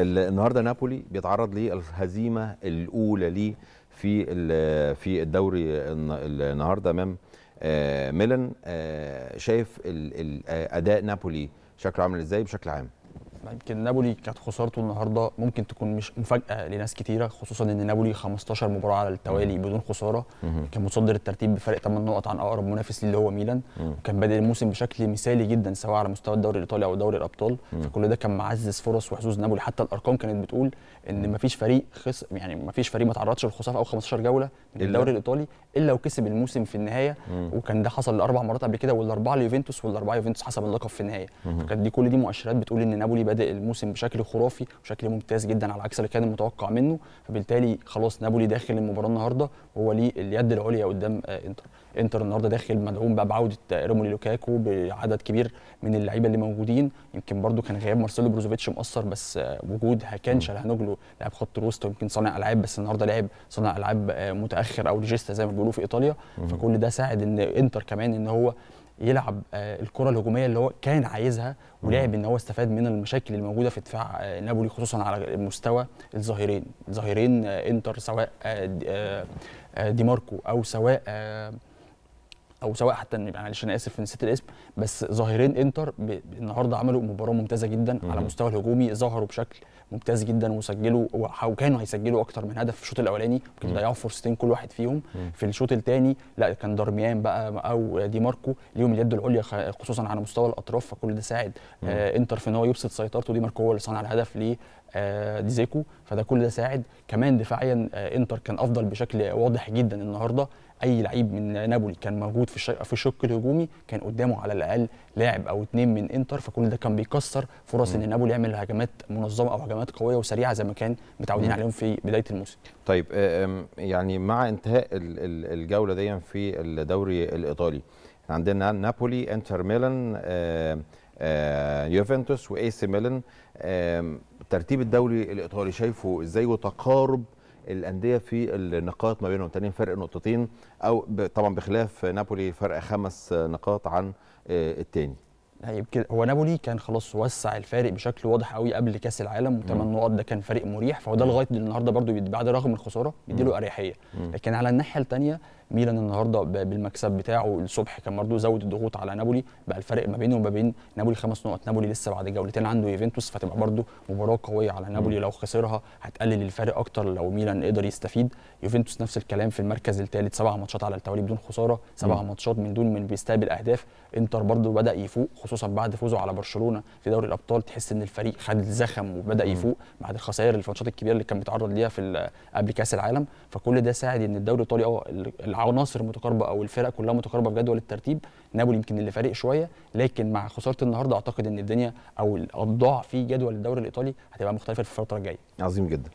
النهارده نابولي بيتعرض للهزيمه الاولى ليه في في الدوري النهارده امام آه، ميلان آه، شايف آه، اداء نابولي شكله عامل ازاي بشكل عام يعني يمكن نابولي كانت خسارته النهارده ممكن تكون مش مفاجاه لناس كتيره خصوصا ان نابولي 15 مباراه على التوالي بدون خساره كان متصدر الترتيب بفارق 8 نقط عن اقرب منافس اللي هو ميلان وكان بادئ الموسم بشكل مثالي جدا سواء على مستوى الدوري الايطالي او دوري الابطال فكل ده كان معزز فرص وحظوظ نابولي حتى الارقام كانت بتقول ان مفيش فريق خسر يعني مفيش فريق ما تعرضش للخساره في 15 جوله من الدوري الايطالي الا وكسب الموسم في النهايه وكان ده حصل لاربع مرات قبل كده والاربعه ليوفنتوس والاربعه يوفنتوس حسب اللقب في النهايه فكانت دي كل دي مؤشرات بتقول ان نابولي بادئ الموسم بشكل خرافي بشكل ممتاز جدا على عكس اللي كان متوقع منه فبالتالي خلاص نابولي داخل المباراه النهارده وهو ليه اليد العليا قدام آه، انتر انتر النهارده داخل مدعوم بقى بعوده آه، رومولي لوكاكو بعدد كبير من اللعيبه اللي موجودين يمكن برده كان غياب مارسيلو بروزوفيتش مقصر بس آه، وجود هاكان شالهانوجلو لاعب خط الوسط ويمكن صانع العاب بس النهارده لعب صانع العاب متاخر او ريجيستا زي ما بيقولوا في ايطاليا فكل ده ساعد ان انتر كمان ان هو يلعب آه، الكره الهجوميه اللي هو كان عايزها ولعب ان هو استفاد من المشاكل الموجوده في دفاع آه، نابولي خصوصا على مستوى الظهيرين الظهيرين آه، انتر سواء دي ماركو او سواء او سواء حتى معلش انا اسف نسيت الاسم بس ظاهرين انتر النهارده عملوا مباراه ممتازه جدا على مستوى الهجومي ظهروا بشكل ممتاز جدا وسجلوا وكانوا هيسجلوا اكتر من هدف في الشوط الاولاني ممكن ضيعوا فرصتين كل واحد فيهم في الشوط الثاني لا كان دارميان بقى او دي ماركو ليهم اليد العليا خصوصا على مستوى الاطراف فكل ده ساعد آه، انتر في ان هو يبسط سيطرته دي ماركو هو اللي صنع الهدف ليه آه، ديزيكو فده كل ده ساعد كمان دفاعيا آه، انتر كان افضل بشكل واضح جدا النهارده اي لعيب من نابولي كان موجود في في الشق الهجومي كان قدامه على الاقل لاعب او اثنين من انتر فكل ده كان بيكسر فرص ان نابولي يعمل هجمات منظمه او هجمات قويه وسريعه زي ما كان متعودين عليهم في بدايه الموسم. طيب آه، يعني مع انتهاء الجوله دي في الدوري الايطالي عندنا نابولي انتر ميلان آه، يوفنتوس واي سي ميلان ترتيب الدوري الايطالي شايفه ازاي وتقارب الانديه في النقاط ما بينهم تاني فرق نقطتين او طبعا بخلاف نابولي فرق خمس نقاط عن آه، التاني يمكن هو نابولي كان خلاص وسع الفارق بشكل واضح قوي قبل كاس العالم وثمان نقط ده كان فريق مريح فهو ده لغايه النهارده برده بعد رغم الخساره بيديله اريحيه لكن على الناحيه الثانيه ميلان النهارده بالمكسب بتاعه الصبح كان برده زود الضغوط على نابولي بقى الفارق ما بينه وما بين نابولي خمس نقط نابولي لسه بعد جولتين عنده يوفنتوس فتبقى برده مباراه قويه على نابولي لو خسرها هتقلل الفارق اكتر لو ميلان قدر يستفيد يوفنتوس نفس الكلام في المركز الثالث سبع ماتشات على التوالي بدون خساره سبع ماتشات من دون من بيستقبل اهداف انتر برضه بدا يفوق خصوصا بعد فوزه على برشلونه في دوري الابطال تحس ان الفريق خد زخم وبدا يفوق بعد الخسائر الماتشات الكبيره اللي كان بيتعرض ليها في قبل كاس العالم فكل ده ساعد ان الدوري الايطالي اه العناصر متقاربه او الفرق كلها متقاربه في جدول الترتيب نابولي يمكن اللي فارق شويه لكن مع خساره النهارده اعتقد ان الدنيا او الاوضاع في جدول الدوري الايطالي هتبقى مختلفه في الفتره الجايه عظيم جدا